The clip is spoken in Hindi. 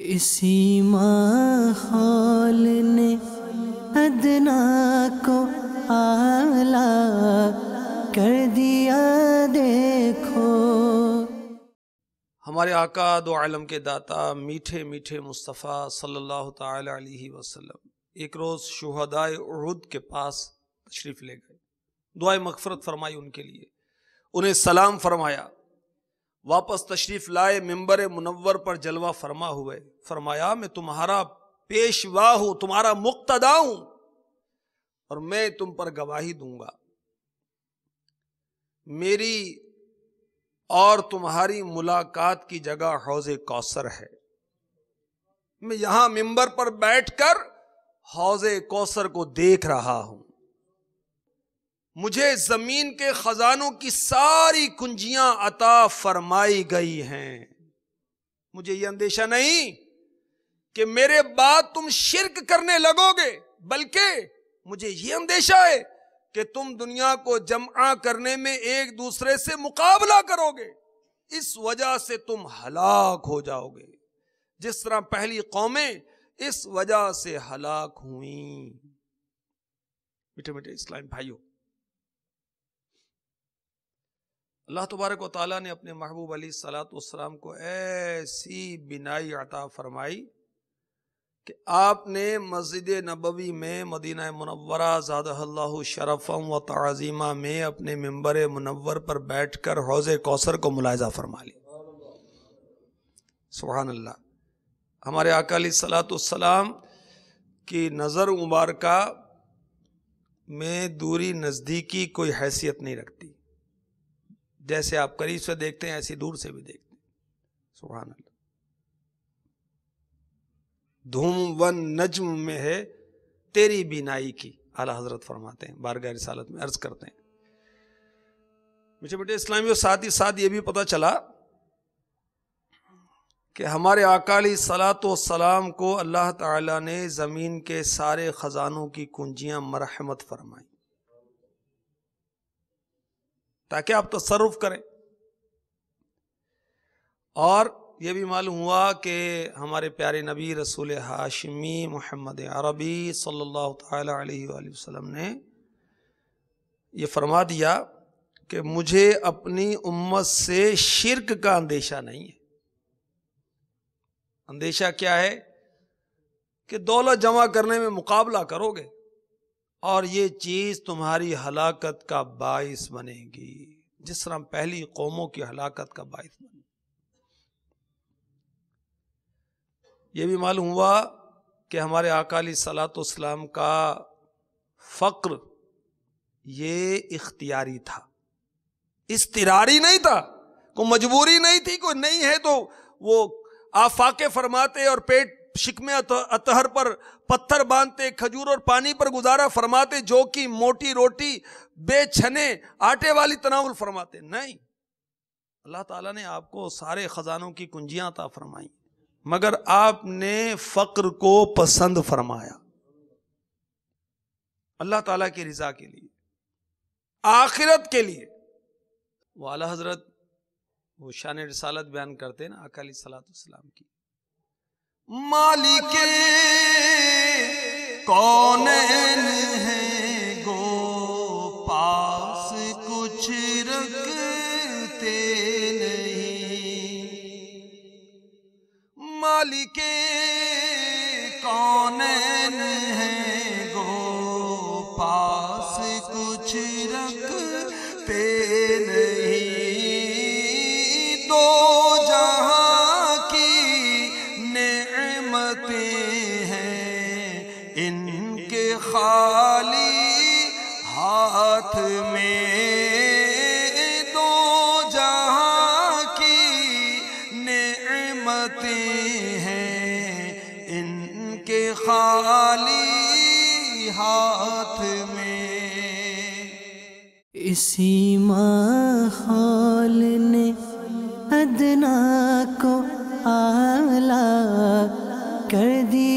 इसी माहौल ने अदना को आला कर दिया देखो हमारे आका दो आलम के दाता मीठे मीठे मुस्तफ़ा सल्लल्लाहु ताला अलैहि वसल्लम एक रोज़ शहदाय उहद के पास तशरीफ़ ले गए दुआए मगफरत फरमाई उनके लिए उन्हें सलाम फरमाया वापस तशरीफ लाए मंबर मुनवर पर जलवा फरमा हुए फरमाया मैं तुम्हारा पेशवा हूं तुम्हारा मुक्तदा हूं और मैं तुम पर गवाही दूंगा मेरी और तुम्हारी मुलाकात की जगह हौज कौसर है मैं यहां मेम्बर पर बैठकर हौज कौसर को देख रहा हूं मुझे जमीन के खजानों की सारी कुंजियां अता फरमाई गई हैं मुझे यह अंदेशा नहीं कि मेरे बाद तुम शिरक करने लगोगे बल्कि मुझे यह अंदेशा है कि तुम दुनिया को जमा करने में एक दूसरे से मुकाबला करोगे इस वजह से तुम हलाक हो जाओगे जिस तरह पहली कौमें इस वजह से हलाक हुई मिठे मिठे इस्लाम भाइयों अल्लाह तबारक वाली ने अपने महबूब अली सलातम को ऐसी बिनाई अता फरमाई कि आपने मस्जिद नबवी में मदीना मनवरा ज़ादा शरफ़म व तज़ीमा में अपने मंबर मनवर पर बैठ कर हौज़ कौसर को मुलायजा फरमा लिया सुबहान अल्लाह हमारे अकाली सलातम की नज़र मुबारक में दूरी नज़दीकी कोई हैसियत नहीं रखती जैसे आप करीब से देखते हैं ऐसी दूर से भी देखते हैं सुबह धूम वन नज्म में है तेरी बिनाई की आला हजरत फरमाते हैं बारगाह रिसालत में अर्ज करते हैं मुझे बेटे इस्लामियों साथ ही साथ ये भी पता चला कि हमारे अकाली सलात सलाम को अल्लाह ताला ने ज़मीन के सारे ख़जानों की कुंजियां मरहमत फरमाई ताकि आप तसरुफ तो करें और ये भी मालूम हुआ कि हमारे प्यारे नबी रसूल हाशमी मोहम्मद अरबी सल्लल्लाहु अलैहि वसल्लम ने यह फरमा दिया कि मुझे अपनी उम्मत से शिरक का अंदेशा नहीं है अंदेशा क्या है कि दौलत जमा करने में मुकाबला करोगे और ये चीज़ तुम्हारी हलाकत का बायस बनेगी जिस तरह पहली कौमों की हलाकत का बायस बने ये भी मालूम हुआ कि हमारे अकाली सलातम का फ़क्र ये इख्तियारी था इस्तरारी नहीं था कोई मजबूरी नहीं थी कोई नहीं है तो वो आफाके फरमाते और पेट शिकमे अतहर पर पत्थर बांधते खजूर और पानी पर गुजारा फरमाते जो की मोटी रोटी बेछने आटे वाली तनाउल फरमाते नहीं अल्लाह ताला ने आपको सारे खजानों की कुंजियां ता फरमाई मगर आपने फक्र को पसंद फरमाया अल्लाह ताला की रजा के लिए आखिरत के लिए वो आला हजरत वो शान रसालत बयान करते ना अकाली सलात की मालिक कौन है गो पास कुछ रखते नहीं मालिक कौन है गो पास कुछ रखते साथ में दो जहाँ की नमतें हैं इनके खाली हाथ में इसी माहौल ने अदना को आला कर दिया